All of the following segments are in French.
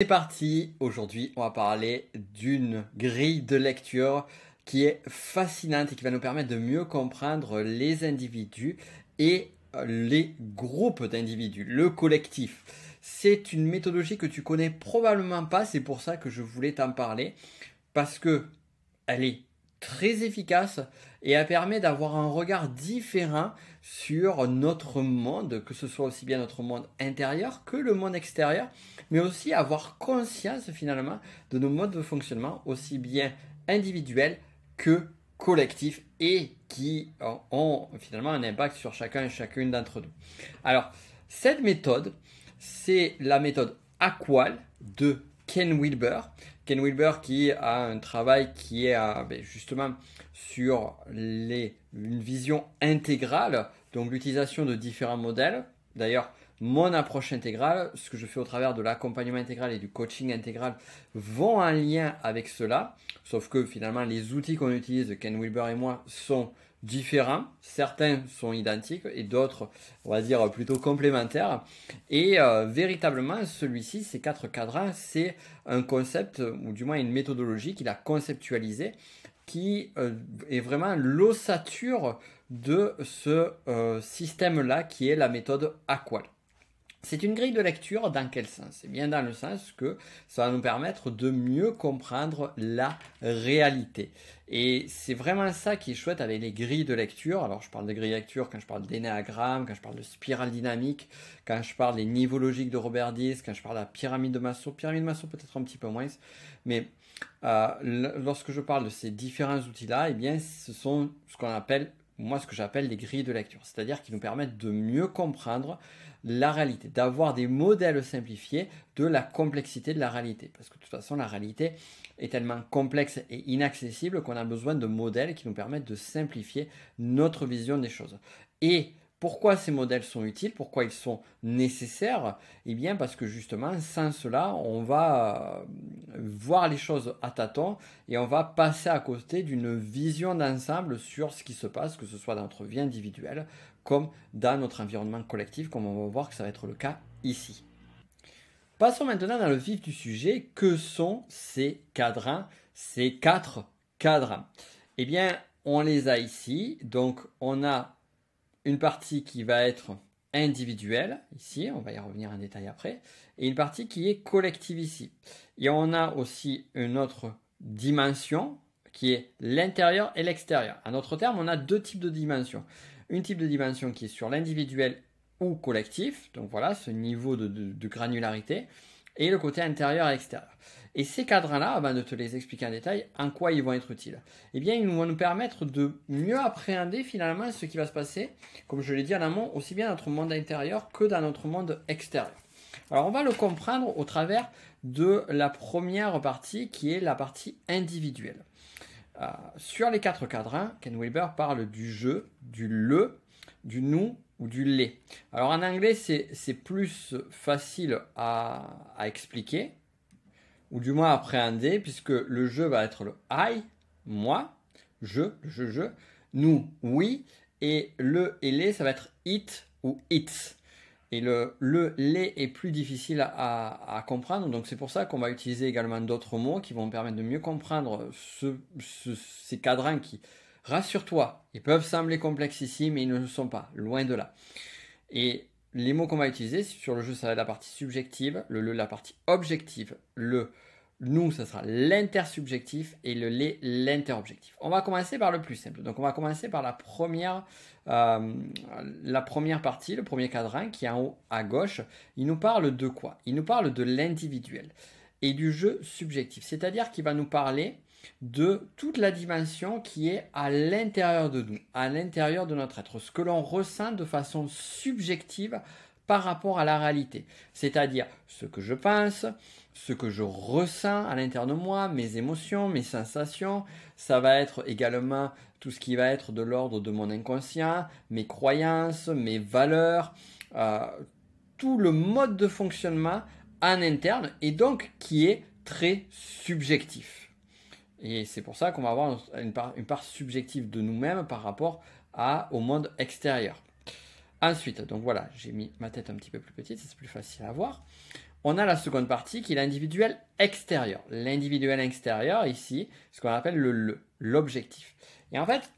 C'est parti, aujourd'hui on va parler d'une grille de lecture qui est fascinante et qui va nous permettre de mieux comprendre les individus et euh, les groupes d'individus, le collectif. C'est une méthodologie que tu connais probablement pas, c'est pour ça que je voulais t'en parler, parce que elle est très efficace et elle permet d'avoir un regard différent sur notre monde, que ce soit aussi bien notre monde intérieur que le monde extérieur, mais aussi avoir conscience finalement de nos modes de fonctionnement, aussi bien individuels que collectifs et qui ont finalement un impact sur chacun et chacune d'entre nous. Alors, cette méthode, c'est la méthode Aqual de Ken Wilber Ken Wilber qui a un travail qui est ben, justement sur les, une vision intégrale, donc l'utilisation de différents modèles. D'ailleurs, mon approche intégrale, ce que je fais au travers de l'accompagnement intégral et du coaching intégral, vont en lien avec cela. Sauf que finalement, les outils qu'on utilise, Ken Wilber et moi, sont différents. Certains sont identiques et d'autres, on va dire, plutôt complémentaires. Et euh, véritablement, celui-ci, ces quatre cadrans, c'est un concept, ou du moins une méthodologie qu'il a conceptualisé qui euh, est vraiment l'ossature de ce euh, système-là, qui est la méthode Aqual. C'est une grille de lecture dans quel sens C'est bien dans le sens que ça va nous permettre de mieux comprendre la réalité. Et c'est vraiment ça qui est chouette avec les grilles de lecture. Alors je parle de grilles de lecture quand je parle d'énéagramme, quand je parle de spirale dynamique, quand je parle des niveaux logiques de Robert Dis, quand je parle de la pyramide de Maslow. Pyramide de Maslow peut-être un petit peu moins, mais euh, lorsque je parle de ces différents outils-là, eh bien ce sont ce qu'on appelle moi ce que j'appelle les grilles de lecture, c'est-à-dire qui nous permettent de mieux comprendre la réalité, d'avoir des modèles simplifiés de la complexité de la réalité. Parce que de toute façon, la réalité est tellement complexe et inaccessible qu'on a besoin de modèles qui nous permettent de simplifier notre vision des choses. Et pourquoi ces modèles sont utiles Pourquoi ils sont nécessaires Eh bien parce que justement, sans cela, on va euh, voir les choses à tâtons et on va passer à côté d'une vision d'ensemble sur ce qui se passe, que ce soit dans notre vie individuelle comme dans notre environnement collectif, comme on va voir que ça va être le cas ici. Passons maintenant dans le vif du sujet. Que sont ces cadrans Ces quatre cadres Eh bien, on les a ici. Donc, on a une partie qui va être individuelle, ici, on va y revenir en détail après, et une partie qui est collective ici. Et on a aussi une autre dimension qui est l'intérieur et l'extérieur. En notre terme, on a deux types de dimensions. Une type de dimension qui est sur l'individuel ou collectif, donc voilà ce niveau de, de granularité, et le côté intérieur et extérieur. Et ces cadrans-là, avant ben, de te les expliquer en détail, en quoi ils vont être utiles Eh bien, ils vont nous permettre de mieux appréhender finalement ce qui va se passer, comme je l'ai dit en amont, aussi bien dans notre monde intérieur que dans notre monde extérieur. Alors, on va le comprendre au travers de la première partie qui est la partie individuelle. Euh, sur les quatre cadrans, Ken Wilber parle du je, du le, du nous ou du les. Alors en anglais, c'est plus facile à expliquer ou du moins appréhender, puisque le jeu va être le I, moi, je, je, je, nous, oui, et le et les, ça va être it ou it ». Et le, le les est plus difficile à, comprendre, donc c'est pour ça qu'on va utiliser également d'autres mots qui vont permettre de mieux comprendre ces cadrans qui, rassure-toi, ils peuvent sembler complexes ici, mais ils ne le sont pas, loin de là. Et les mots qu'on va utiliser sur le jeu, ça va être la partie subjective, le le, la partie objective, le nous, ça sera l'intersubjectif et le les, l'interobjectif. On va commencer par le plus simple. Donc, on va commencer par la première, euh, la première partie, le premier cadran qui est en haut à gauche. Il nous parle de quoi Il nous parle de l'individuel et du jeu subjectif. C'est-à-dire qu'il va nous parler de toute la dimension qui est à l'intérieur de nous, à l'intérieur de notre être, ce que l'on ressent de façon subjective par rapport à la réalité, c'est-à-dire ce que je pense, ce que je ressens à l'intérieur de moi, mes émotions, mes sensations, ça va être également tout ce qui va être de l'ordre de mon inconscient, mes croyances, mes valeurs, euh, tout le mode de fonctionnement en interne et donc qui est très subjectif. Et c'est pour ça qu'on va avoir une part, subjective de nous-mêmes par rapport au monde extérieur. Ensuite, donc voilà, j'ai mis ma tête un petit peu plus petite, c'est plus facile à voir. On a la seconde partie qui est l'individuel extérieur. L'individuel extérieur, ici, ce qu'on appelle le l'objectif. Et en fait,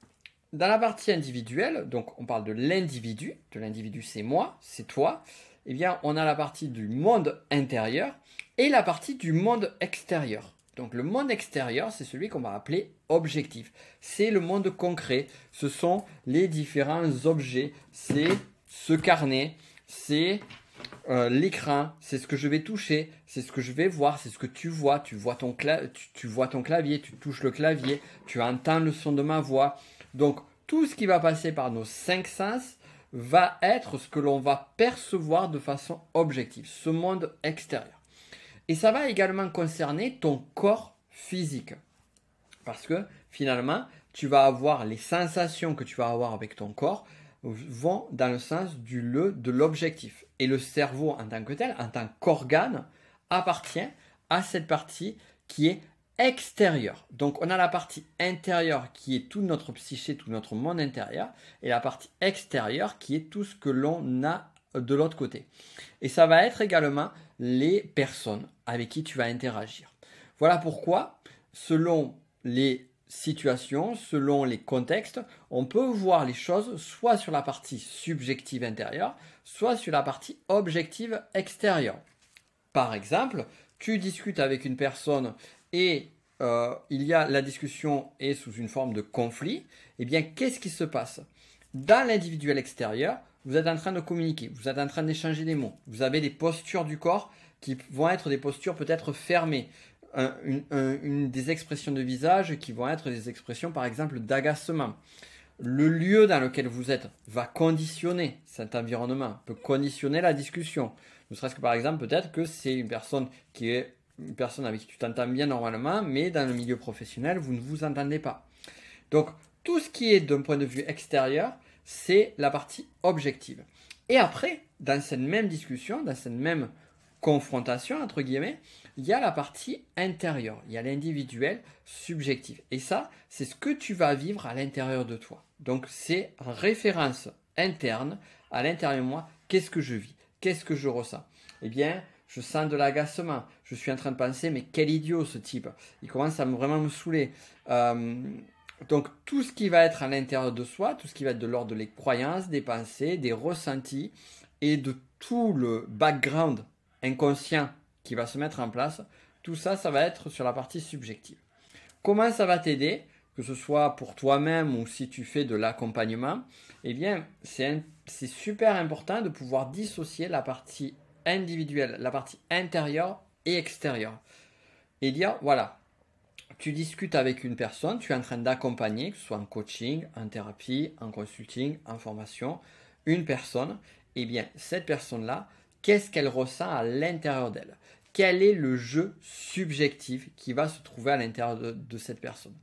dans la partie individuelle, donc on parle de l'individu, de l'individu c'est moi, c'est toi, eh bien on a la partie du monde intérieur et la partie du monde extérieur. Donc le monde extérieur, c'est celui qu'on va appeler objectif. C'est le monde concret. Ce sont les différents objets. C'est ce carnet, c'est euh, l'écran, c'est ce que je vais toucher, c'est ce que je vais voir, c'est ce que tu vois. Tu vois, ton tu vois ton clavier, tu touches le clavier, tu entends le son de ma voix. Donc tout ce qui va passer par nos cinq sens va être ce que l'on va percevoir de façon objective, ce monde extérieur. Et ça va également concerner ton corps physique. Parce que finalement, tu vas avoir les sensations que tu vas avoir avec ton corps vont dans le sens du le de l'objectif. Et le cerveau en tant que tel, en tant qu'organe, appartient à cette partie qui est extérieure. Donc on a la partie intérieure qui est tout notre psyché, tout notre monde intérieur, et la partie extérieure qui est tout ce que l'on a de l'autre côté. Et ça va être également les personnes avec qui tu vas interagir. Voilà pourquoi, selon les situations, selon les contextes, on peut voir les choses soit sur la partie subjective intérieure, soit sur la partie objective extérieure. Par exemple, tu discutes avec une personne et euh, il y a la discussion est sous une forme de conflit, eh bien qu'est-ce qui se passe Dans l'individuel extérieur, vous êtes en train de communiquer, vous êtes en train d'échanger des mots, vous avez des postures du corps qui vont être des postures peut-être fermées, des expressions de visage qui vont être des expressions par exemple d'agacement. Le lieu dans lequel vous êtes va conditionner cet environnement, peut conditionner la discussion. Ne serait-ce que par exemple peut-être que c'est une personne qui est une personne avec qui tu t'entends bien normalement, mais dans le milieu professionnel, vous ne vous entendez pas. Donc tout ce qui est d'un point de vue extérieur, c'est la partie objective. Et après, dans cette même discussion, dans cette même confrontation, entre guillemets, il y a la partie intérieure, il y a l'individuel subjectif. Et ça, c'est ce que tu vas vivre à l'intérieur de toi. Donc c'est référence interne, à l'intérieur de moi, qu'est-ce que je vis, qu'est-ce que je ressens. Eh bien, je sens de l'agacement, je suis en train de penser, mais quel idiot ce type, il commence à vraiment me saouler. Euh, donc tout ce qui va être à l'intérieur de soi, tout ce qui va être de l'ordre des croyances, des pensées, des ressentis et de tout le background inconscient qui va se mettre en place, tout ça, ça va être sur la partie subjective. Comment ça va t'aider, que ce soit pour toi-même ou si tu fais de l'accompagnement Eh bien, c'est super important de pouvoir dissocier la partie individuelle, la partie intérieure et extérieure. Et dire, voilà, tu discutes avec une personne, tu es en train d'accompagner, que ce soit en coaching, en thérapie, en consulting, en formation, une personne, et eh bien cette personne-là, qu'est-ce qu'elle ressent à l'intérieur d'elle Quel est le jeu subjectif qui va se trouver à l'intérieur de cette personne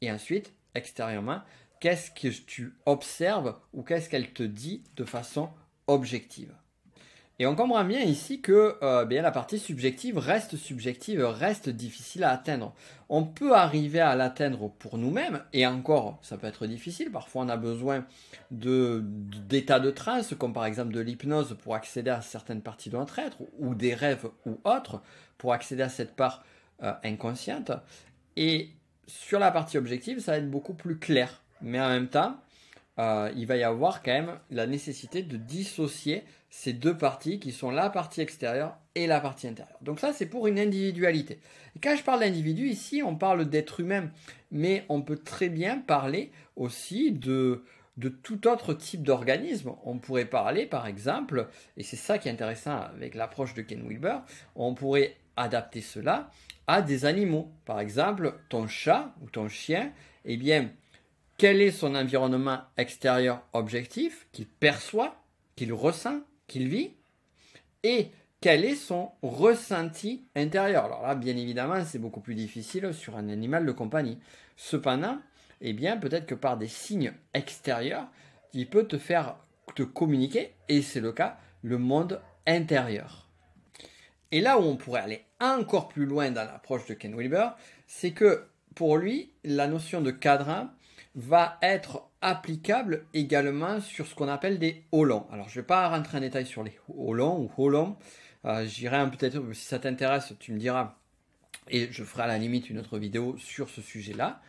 Et ensuite, extérieurement, qu'est-ce que tu observes ou qu'est-ce qu'elle te dit de façon objective et on comprend bien ici que euh, bien, la partie subjective reste subjective, reste difficile à atteindre. On peut arriver à l'atteindre pour nous-mêmes, et encore, ça peut être difficile. Parfois, on a besoin d'états de, de comme par exemple de l'hypnose pour accéder à certaines parties de notre être, ou des rêves ou autres, pour accéder à cette part euh, inconsciente. Et sur la partie objective, ça va être beaucoup plus clair. Mais en même temps, euh, il va y avoir quand même la nécessité de dissocier ces deux parties qui sont la partie extérieure et la partie intérieure. Donc ça, c'est pour une individualité. quand je parle d'individu, ici, on parle d'être humain, mais on peut très bien parler aussi de, de tout autre type d'organisme. On pourrait parler, par exemple, et c'est ça qui est intéressant avec l'approche de Ken Wilber, on pourrait adapter cela à des animaux. Par exemple, ton chat ou ton chien, eh bien, quel est son environnement extérieur objectif qu'il perçoit, qu'il ressent, qu'il vit, et quel est son ressenti intérieur. Alors là, bien évidemment, c'est beaucoup plus difficile sur un animal de compagnie. Cependant, eh bien, peut-être que par des signes extérieurs, il peut te faire te communiquer, et c'est le cas, le monde intérieur. Et là où on pourrait aller encore plus loin dans l'approche de Ken Wilber, c'est que pour lui, la notion de cadre va être applicable également sur ce qu'on appelle des holons. Alors je ne vais pas rentrer en détail sur les holons ou holons. Euh, j'irai un peut-être, si ça t'intéresse, tu me diras. Et je ferai à la limite une autre vidéo sur ce sujet-là.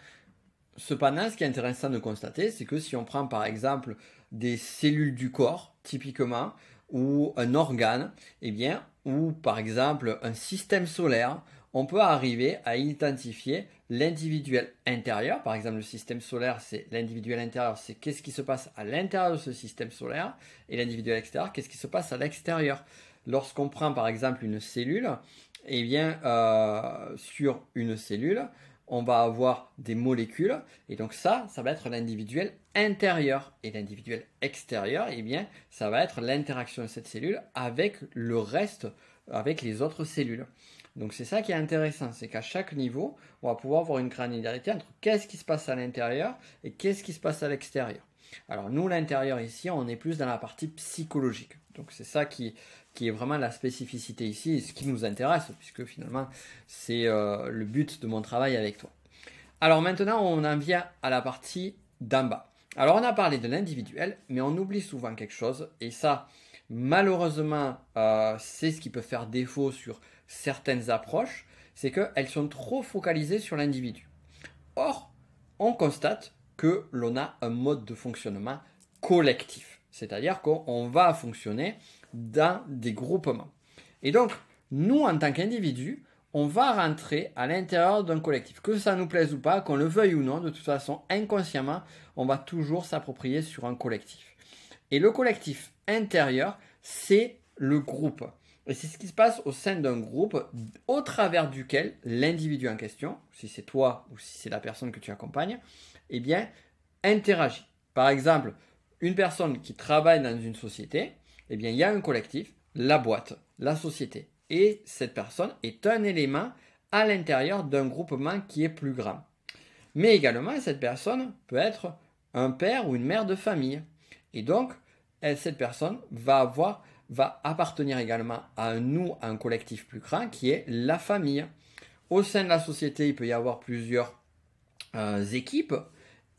Cependant, ce qui est intéressant de constater, c'est que si on prend par exemple des cellules du corps, typiquement, ou un organe, eh bien, ou par exemple un système solaire, on peut arriver à identifier l'individuel intérieur. Par exemple, le système solaire, c'est l'individuel intérieur, c'est qu'est-ce qui se passe à l'intérieur de ce système solaire, et l'individuel extérieur, qu'est-ce qui se passe à l'extérieur. Lorsqu'on prend par exemple une cellule, et eh bien euh, sur une cellule, on va avoir des molécules, et donc ça, ça va être l'individuel intérieur. Et l'individuel extérieur, et eh bien, ça va être l'interaction de cette cellule avec le reste, avec les autres cellules. Donc c'est ça qui est intéressant, c'est qu'à chaque niveau, on va pouvoir voir une granularité entre qu'est-ce qui se passe à l'intérieur et qu'est-ce qui se passe à l'extérieur. Alors nous, l'intérieur ici, on est plus dans la partie psychologique. Donc c'est ça qui, qui est vraiment la spécificité ici et ce qui nous intéresse, puisque finalement c'est euh, le but de mon travail avec toi. Alors maintenant, on en vient à la partie d'en bas. Alors on a parlé de l'individuel, mais on oublie souvent quelque chose, et ça, malheureusement, euh, c'est ce qui peut faire défaut sur certaines approches, c'est qu'elles sont trop focalisées sur l'individu. Or, on constate que l'on a un mode de fonctionnement collectif, c'est-à-dire qu'on va fonctionner dans des groupements. Et donc, nous, en tant qu'individus, on va rentrer à l'intérieur d'un collectif. Que ça nous plaise ou pas, qu'on le veuille ou non, de toute façon, inconsciemment, on va toujours s'approprier sur un collectif. Et le collectif intérieur, c'est le groupe. Et c'est ce qui se passe au sein d'un groupe au travers duquel l'individu en question, si c'est toi ou si c'est la personne que tu accompagnes, eh bien, interagit. Par exemple, une personne qui travaille dans une société, eh bien, il y a un collectif, la boîte, la société. Et cette personne est un élément à l'intérieur d'un groupement qui est plus grand. Mais également, cette personne peut être un père ou une mère de famille. Et donc, cette personne va avoir va appartenir également à nous, à un collectif plus grand, qui est la famille. Au sein de la société, il peut y avoir plusieurs euh, équipes,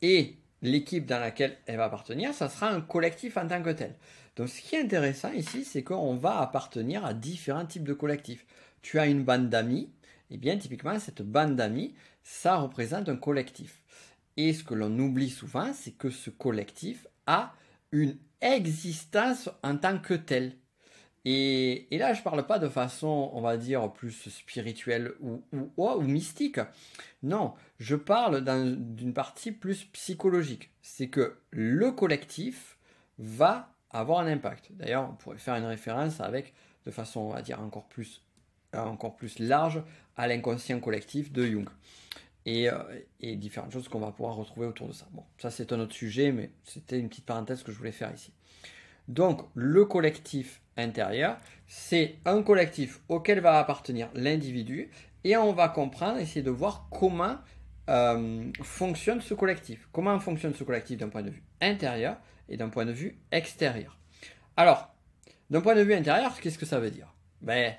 et l'équipe dans laquelle elle va appartenir, ça sera un collectif en tant que tel. Donc ce qui est intéressant ici, c'est qu'on va appartenir à différents types de collectifs. Tu as une bande d'amis, et eh bien typiquement cette bande d'amis, ça représente un collectif. Et ce que l'on oublie souvent, c'est que ce collectif a une existence en tant que tel. Et, là, je parle pas de façon, on va dire, plus spirituelle ou, ou, ou mystique. Non, je parle d'une partie plus psychologique. C'est que le collectif va avoir un impact. D'ailleurs, on pourrait faire une référence avec, de façon, on va dire, encore plus, encore plus large, à l'inconscient collectif de Jung. et euh, différentes choses qu'on va pouvoir retrouver autour de ça. Bon, ça c'est un autre sujet, mais c'était une petite parenthèse que je voulais faire ici. Donc, le collectif intérieur, c'est un collectif auquel va appartenir l'individu et on va comprendre, essayer de voir comment euh, fonctionne ce collectif, comment fonctionne ce collectif d'un point de vue intérieur et d'un point de vue extérieur. Alors, d'un point de vue intérieur, qu'est-ce que ça veut dire ben,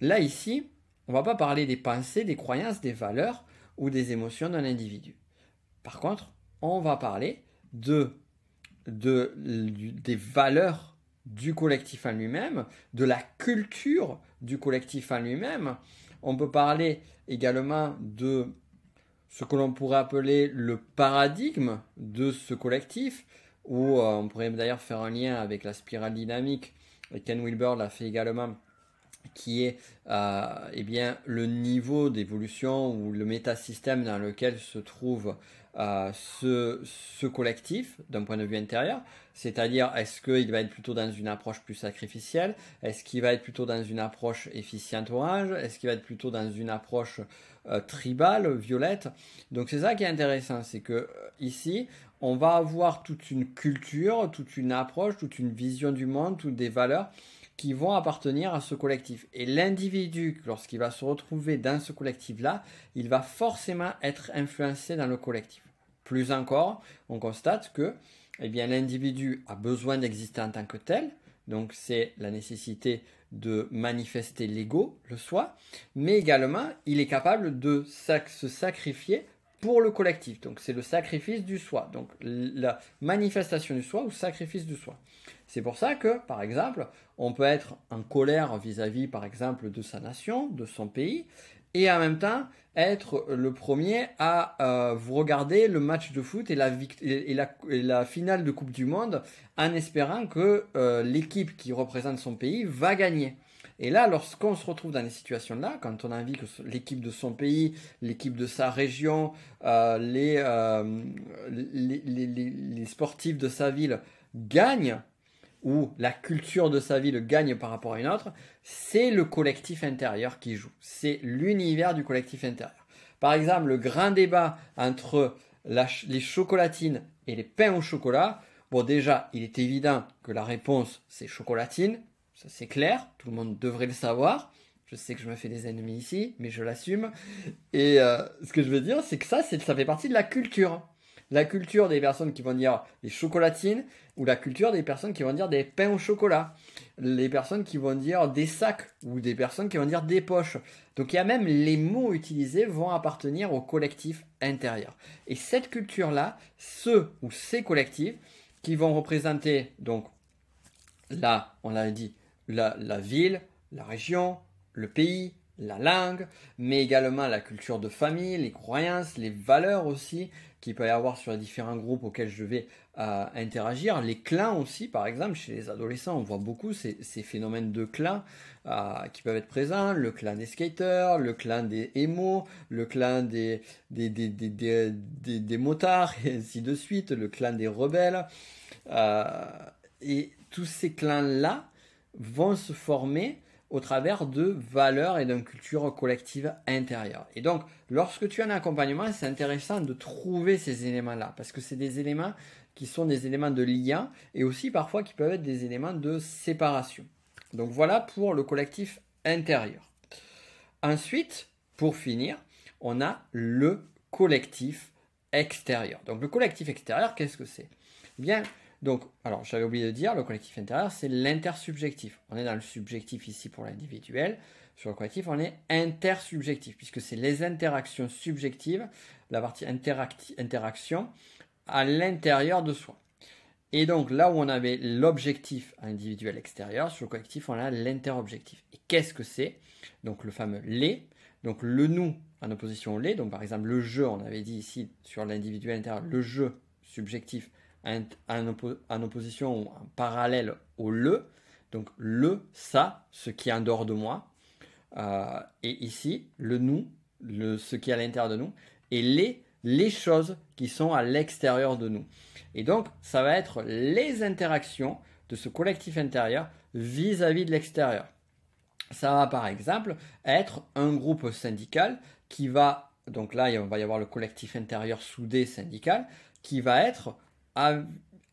Là, ici, on va pas parler des pensées, des croyances, des valeurs ou des émotions d'un individu. Par contre, on va parler de, de des valeurs du collectif en lui-même, de la culture du collectif en lui-même. On peut parler également de ce que l'on pourrait appeler le paradigme de ce collectif, où euh, on pourrait d'ailleurs faire un lien avec la spirale dynamique, Ken Wilber l'a fait également qui est euh, eh bien, le niveau d'évolution ou le métasystème dans lequel se trouve euh, ce, ce, collectif d'un point de vue intérieur. C'est-à-dire, est-ce qu'il va être plutôt dans une approche plus sacrificielle Est-ce qu'il va être plutôt dans une approche efficiente orange Est-ce qu'il va être plutôt dans une approche euh, tribale, violette Donc c'est ça qui est intéressant, c'est que ici, on va avoir toute une culture, toute une approche, toute une vision du monde, toutes des valeurs qui vont appartenir à ce collectif. Et l'individu, lorsqu'il va se retrouver dans ce collectif-là, il va forcément être influencé dans le collectif. Plus encore, on constate que eh bien, l'individu a besoin d'exister en tant que tel, donc c'est la nécessité de manifester l'ego, le soi, mais également il est capable de se sacrifier pour le collectif. Donc c'est le sacrifice du soi, donc la manifestation du soi ou sacrifice du soi. C'est pour ça que, par exemple, on peut être en colère vis-à-vis, par exemple, de sa nation, de son pays, et en même temps être le premier à euh, vous regarder le match de foot et la, finale de Coupe du Monde en espérant que euh, l'équipe qui représente son pays va gagner. Et là, lorsqu'on se retrouve dans les situations-là, quand on a envie que l'équipe de son pays, l'équipe de sa région, euh, euh, les, sportifs de sa ville gagnent, ou la culture de sa ville gagne par rapport à une autre, c'est le collectif intérieur qui joue. C'est l'univers du collectif intérieur. Par exemple, le grand débat entre les chocolatines et les pains au chocolat, Bon, déjà, il est évident que la réponse, c'est chocolatine, ça c'est clair, tout le monde devrait le savoir. Je sais que je me fais des ennemis ici, mais je l'assume. Et euh, ce que je veux dire, c'est que ça, ça fait partie de la culture. La culture des personnes qui vont dire des chocolatines, ou la culture des personnes qui vont dire des pains au chocolat, les personnes qui vont dire des sacs, ou des personnes qui vont dire des poches. Donc il y a même les mots utilisés vont appartenir au collectif intérieur. Et cette culture-là, ceux ou ces collectifs, qui vont représenter, donc là, on l'a dit, la, ville, la région, le pays, la langue, mais également la culture de famille, les croyances, les valeurs aussi qu'il peut y avoir sur les différents groupes auxquels je vais euh, interagir. Les clans aussi, par exemple, chez les adolescents, on voit beaucoup ces, phénomènes de clans euh, qui peuvent être présents. Le clan des skaters, le clan des émos, le clan des, motards, et ainsi de suite, le clan des rebelles. Euh, et tous ces clans-là, vont se former au travers de valeurs et d'une culture collective intérieure. Et donc, lorsque tu as un accompagnement, c'est intéressant de trouver ces éléments-là, parce que c'est des éléments qui sont des éléments de lien et aussi parfois qui peuvent être des éléments de séparation. Donc voilà pour le collectif intérieur. Ensuite, pour finir, on a le collectif extérieur. Donc le collectif extérieur, qu'est-ce que c'est eh Bien, donc, alors j'avais oublié de dire, le collectif intérieur, c'est l'intersubjectif. On est dans le subjectif ici pour l'individuel. Sur le collectif, on est intersubjectif, puisque c'est les interactions subjectives, la partie interaction, à l'intérieur de soi. Et donc là où on avait l'objectif individuel extérieur, sur le collectif, on a l'interobjectif. Et qu'est-ce que c'est Donc le fameux les, donc le nous en opposition au les. Donc par exemple le jeu, on avait dit ici sur l'individuel intérieur, le jeu subjectif en, opposition ou en parallèle au le. Donc le, ça, ce qui est en dehors de moi. Euh, et ici, le nous, le, ce qui est à l'intérieur de nous. Et les, les choses qui sont à l'extérieur de nous. Et donc, ça va être les interactions de ce collectif intérieur vis-à-vis -vis de l'extérieur. Ça va par exemple être un groupe syndical qui va, donc là, il va y avoir le collectif intérieur soudé syndical, qui va être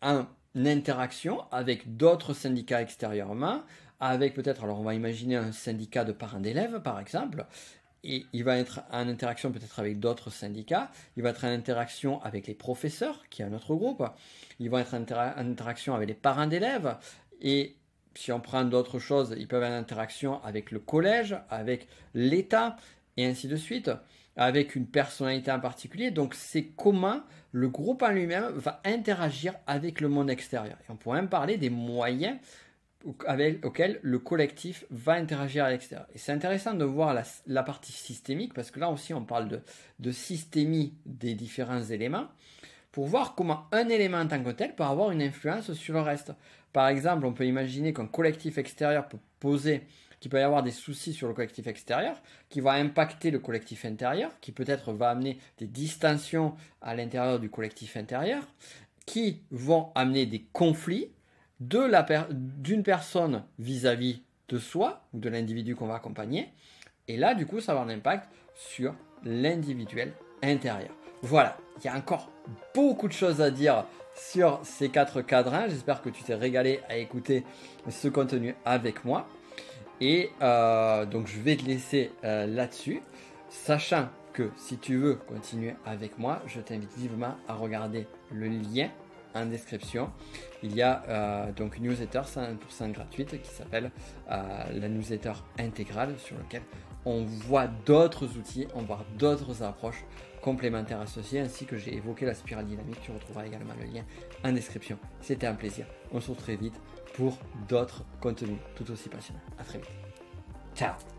en interaction avec d'autres syndicats extérieurement, avec peut-être, alors on va imaginer un syndicat de parents d'élèves par exemple, et il va être en interaction peut-être avec d'autres syndicats, il va être en interaction avec les professeurs, qui est un autre groupe, il va être en, interaction avec les parents d'élèves, et si on prend d'autres choses, ils peuvent être une interaction avec le collège, avec l'État, et ainsi de suite avec une personnalité en particulier. Donc c'est comment le groupe en lui-même va interagir avec le monde extérieur. Et on pourrait même parler des moyens avec, auxquels le collectif va interagir à l'extérieur. Et c'est intéressant de voir la, partie systémique, parce que là aussi on parle de, de systémie des différents éléments, pour voir comment un élément en tant que tel peut avoir une influence sur le reste. Par exemple, on peut imaginer qu'un collectif extérieur peut poser qui peut y avoir des soucis sur le collectif extérieur, qui va impacter le collectif intérieur, qui peut-être va amener des distensions à l'intérieur du collectif intérieur, qui vont amener des conflits d'une personne vis-à-vis de soi ou de l'individu qu'on va accompagner. Et là, du coup, ça va avoir un impact sur l'individuel intérieur. Voilà, il y a encore beaucoup de choses à dire sur ces quatre cadrans. J'espère que tu t'es régalé à écouter ce contenu avec moi. Et euh, donc je vais te laisser euh, là-dessus, sachant que si tu veux continuer avec moi, je t'invite vivement à regarder le lien en description. Il y a euh, donc une newsletter 100% gratuite qui s'appelle la newsletter intégrale sur lequel on voit d'autres outils, on voit d'autres approches complémentaires associées, ainsi que j'ai évoqué la spirale dynamique. Tu retrouveras également le lien en description. C'était un plaisir. On se retrouve très vite pour d'autres contenus tout aussi passionnants. À très vite. Ciao